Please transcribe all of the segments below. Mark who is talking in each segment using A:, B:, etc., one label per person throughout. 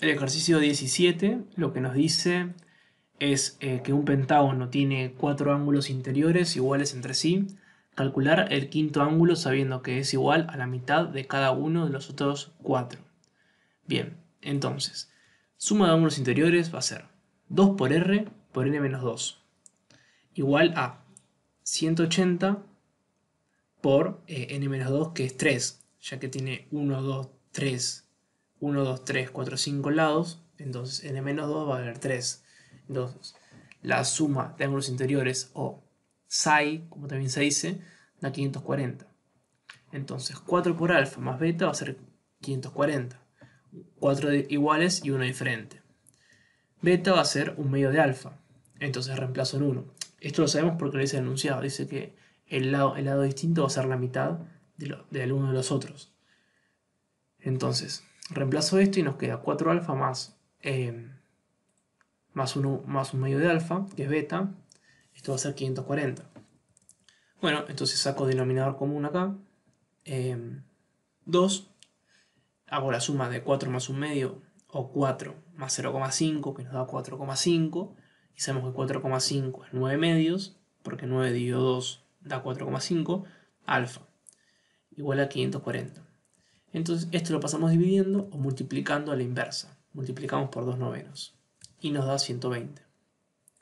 A: El ejercicio 17 lo que nos dice es eh, que un pentágono tiene cuatro ángulos interiores iguales entre sí. Calcular el quinto ángulo sabiendo que es igual a la mitad de cada uno de los otros cuatro. Bien, entonces, suma de ángulos interiores va a ser 2 por r por n menos 2 igual a 180 por eh, n menos 2 que es 3, ya que tiene 1, 2, 3, 1, 2, 3, 4, 5 lados, entonces n 2 va a haber 3. Entonces, la suma de ángulos interiores o psi, como también se dice, da 540. Entonces, 4 por alfa más beta va a ser 540. 4 iguales y 1 diferente. Beta va a ser un medio de alfa, entonces reemplazo en 1. Esto lo sabemos porque lo dice el enunciado, dice que el lado, el lado distinto va a ser la mitad de, alguno uno de los otros. Entonces, Reemplazo esto y nos queda 4 alfa más, eh, más, uno, más un medio de alfa, que es beta. Esto va a ser 540. Bueno, entonces saco denominador común acá. 2. Em, hago la suma de 4 más un medio, o 4 más 0,5, que nos da 4,5. Y sabemos que 4,5 es 9 medios, porque 9 dividido 2 da 4,5. Alfa, igual a 540. Entonces esto lo pasamos dividiendo o multiplicando a la inversa. Multiplicamos por 2 novenos y nos da 120.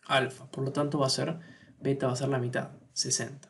A: Alfa, por lo tanto va a ser, beta va a ser la mitad, 60.